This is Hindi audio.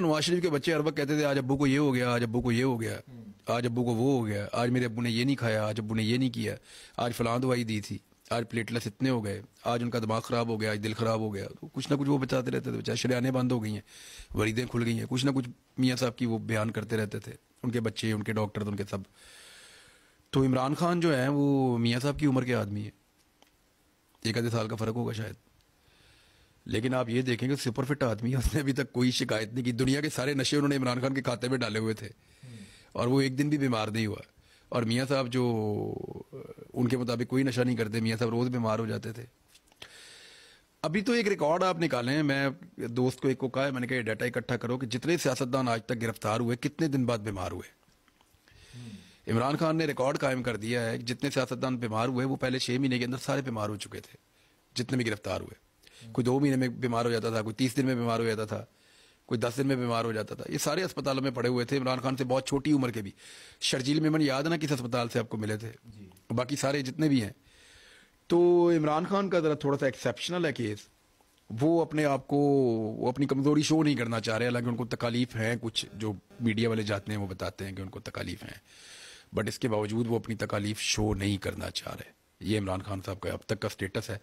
नवाज शरीफ के बच्चे हर वक्त कहते थे आज अबू को ये हो गया आज अबू को ये हो गया आज अबू को वो हो गया आज मेरे अबू ने ये नहीं खाया आज अबू ने ये नहीं किया आज फलां दवाई दी थी आज प्लेटलेस इतने हो गए आज उनका दिमाग ख़राब हो गया आज दिल ख़राब हो गया तो कुछ ना कुछ वो बताते रहते थे बेचारे शरियाने बंद हो गई हैं वरीदें खुल गई हैं कुछ ना कुछ मियाँ साहब की वो बयान करते रहते थे उनके बच्चे उनके डॉक्टर उनके सब तो इमरान खान जो है वो मियाँ साहब की उम्र के आदमी है एक आधे साल का फ़र्क होगा शायद लेकिन आप ये देखेंगे सुपर फिट आदमी उसने अभी तक कोई शिकायत नहीं की दुनिया के सारे नशे उन्होंने इमरान खान के खाते में डाले हुए थे हम्म। और वो एक दिन भी बीमार नहीं हुआ और मियाँ साहब जो उनके मुताबिक कोई नशा नहीं करते मियाँ साहब रोज़ बीमार हो जाते थे अभी तो एक रिकॉर्ड आप निकालें मैं दोस्त को एक को कहा मैंने कहा ये डाटा इकट्ठा करो कि जितने सियासतदान आज तक गिरफ्तार हुए कितने दिन बाद बीमार हुए हम्म। इमरान खान ने रिकॉर्ड कायम कर दिया है जितने सियासतदान बीमार हुए वो पहले छह महीने के अंदर सारे बीमार हो चुके थे जितने भी गिरफ्तार हुए कोई दो महीने में बीमार हो जाता था कोई तीस दिन में बीमार हो जाता था कोई दस दिन में बीमार हो जाता था ये सारे अस्पतालों में पड़े हुए थे इमरान खान से बहुत छोटी उम्र के भी शर्जील मेमन याद ना किस अस्पताल से आपको मिले थे बाकी सारे जितने भी हैं तो इमरान खान का ज़रा थोड़ा सा एक्सेप्शनल है केस वो अपने आप को वो अपनी कमज़ोरी शो नहीं करना चाह रहे हालांकि उनको तकालीफ हैं कुछ जो मीडिया वाले जाते हैं वो बताते हैं कि उनको तकालीफ हैं बट इसके बावजूद वो अपनी तकालीफ शो नहीं करना चाह रहे ये इमरान खान साहब का अब तक का स्टेटस है